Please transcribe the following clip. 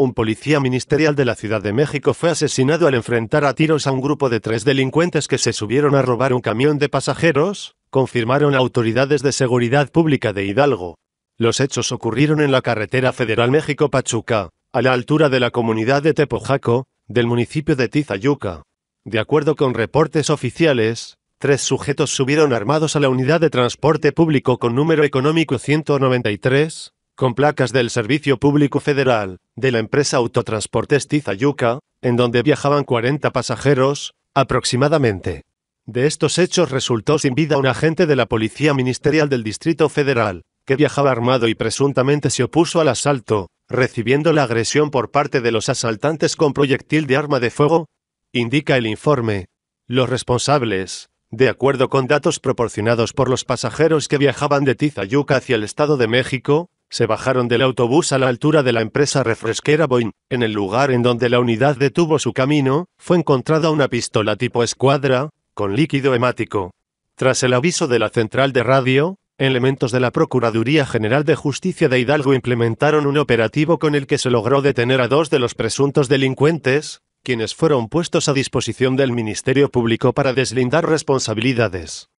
un policía ministerial de la Ciudad de México fue asesinado al enfrentar a tiros a un grupo de tres delincuentes que se subieron a robar un camión de pasajeros, confirmaron autoridades de seguridad pública de Hidalgo. Los hechos ocurrieron en la carretera federal México-Pachuca, a la altura de la comunidad de Tepojaco, del municipio de Tizayuca. De acuerdo con reportes oficiales, tres sujetos subieron armados a la unidad de transporte público con número económico 193, con placas del Servicio Público Federal, de la empresa Autotransportes Tizayuca, en donde viajaban 40 pasajeros, aproximadamente. De estos hechos resultó sin vida un agente de la Policía Ministerial del Distrito Federal, que viajaba armado y presuntamente se opuso al asalto, recibiendo la agresión por parte de los asaltantes con proyectil de arma de fuego, indica el informe. Los responsables, de acuerdo con datos proporcionados por los pasajeros que viajaban de Tizayuca hacia el Estado de México, se bajaron del autobús a la altura de la empresa refresquera Boeing, en el lugar en donde la unidad detuvo su camino, fue encontrada una pistola tipo escuadra, con líquido hemático. Tras el aviso de la central de radio, elementos de la Procuraduría General de Justicia de Hidalgo implementaron un operativo con el que se logró detener a dos de los presuntos delincuentes, quienes fueron puestos a disposición del Ministerio Público para deslindar responsabilidades.